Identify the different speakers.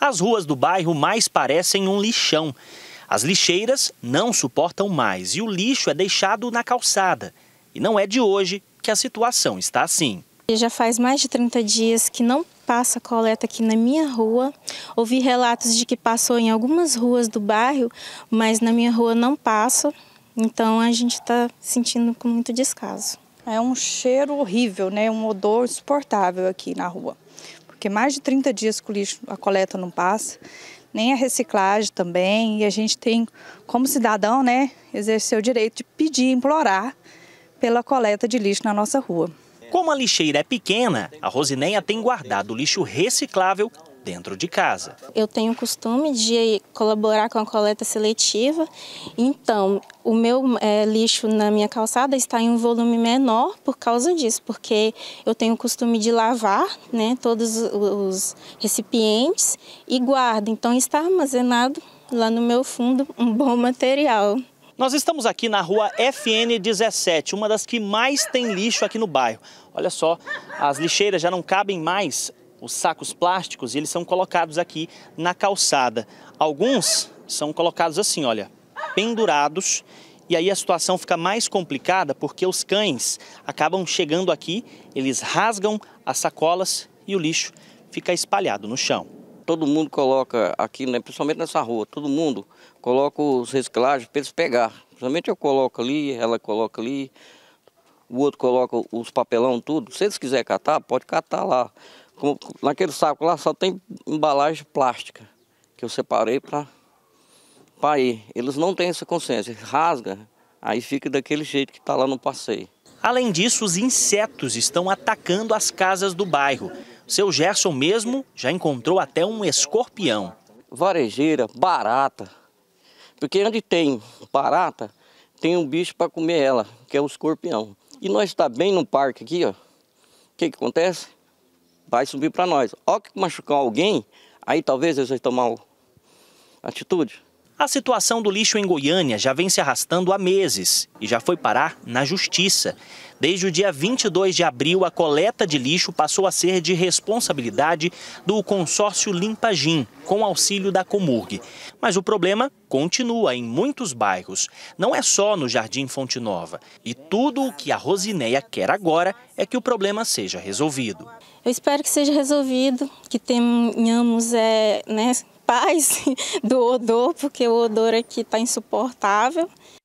Speaker 1: as ruas do bairro mais parecem um lixão. As lixeiras não suportam mais e o lixo é deixado na calçada. E não é de hoje que a situação está assim.
Speaker 2: Já faz mais de 30 dias que não passa coleta aqui na minha rua. Ouvi relatos de que passou em algumas ruas do bairro, mas na minha rua não passa. Então a gente está sentindo com muito descaso. É um cheiro
Speaker 3: horrível, né? Um odor insuportável aqui na rua porque mais de 30 dias que o lixo, a coleta não passa, nem a reciclagem também. E a gente tem, como cidadão, né, exercer o direito de pedir, implorar pela coleta de lixo na nossa rua.
Speaker 1: Como a lixeira é pequena, a Rosineia tem guardado lixo reciclável dentro de casa.
Speaker 2: Eu tenho o costume de colaborar com a coleta seletiva, então o meu é, lixo na minha calçada está em um volume menor por causa disso, porque eu tenho o costume de lavar né, todos os recipientes e guardo. Então está armazenado lá no meu fundo um bom material.
Speaker 1: Nós estamos aqui na rua FN17, uma das que mais tem lixo aqui no bairro. Olha só, as lixeiras já não cabem mais os sacos plásticos eles são colocados aqui na calçada. Alguns são colocados assim, olha, pendurados. E aí a situação fica mais complicada porque os cães acabam chegando aqui, eles rasgam as sacolas e o lixo fica espalhado no chão. Todo
Speaker 4: mundo coloca aqui, né, principalmente nessa rua, todo mundo coloca os reciclagens para eles pegar. Principalmente eu coloco ali, ela coloca ali, o outro coloca os papelão, tudo. Se eles quiserem catar, pode catar lá. Como, naquele saco lá só tem embalagem plástica que eu separei para ir. Eles não têm essa consciência, rasga, aí fica daquele jeito que está lá no passeio.
Speaker 1: Além disso, os insetos estão atacando as casas do bairro. Seu Gerson mesmo já encontrou até um escorpião. Varejeira, barata. Porque onde tem
Speaker 4: barata, tem um bicho para comer ela, que é o escorpião. E nós está bem no parque aqui, ó. O que, que acontece? vai subir para nós. Ó que machucou alguém, aí
Speaker 1: talvez eles vão tomar atitude. A situação do lixo em Goiânia já vem se arrastando há meses e já foi parar na justiça. Desde o dia 22 de abril, a coleta de lixo passou a ser de responsabilidade do consórcio Limpagim, com auxílio da Comurg. Mas o problema continua em muitos bairros, não é só no Jardim Fonte Nova. E tudo o que a Rosineia quer agora é que o problema seja resolvido.
Speaker 2: Eu espero que seja resolvido, que tenhamos é, né, paz do odor, porque o odor aqui está insuportável.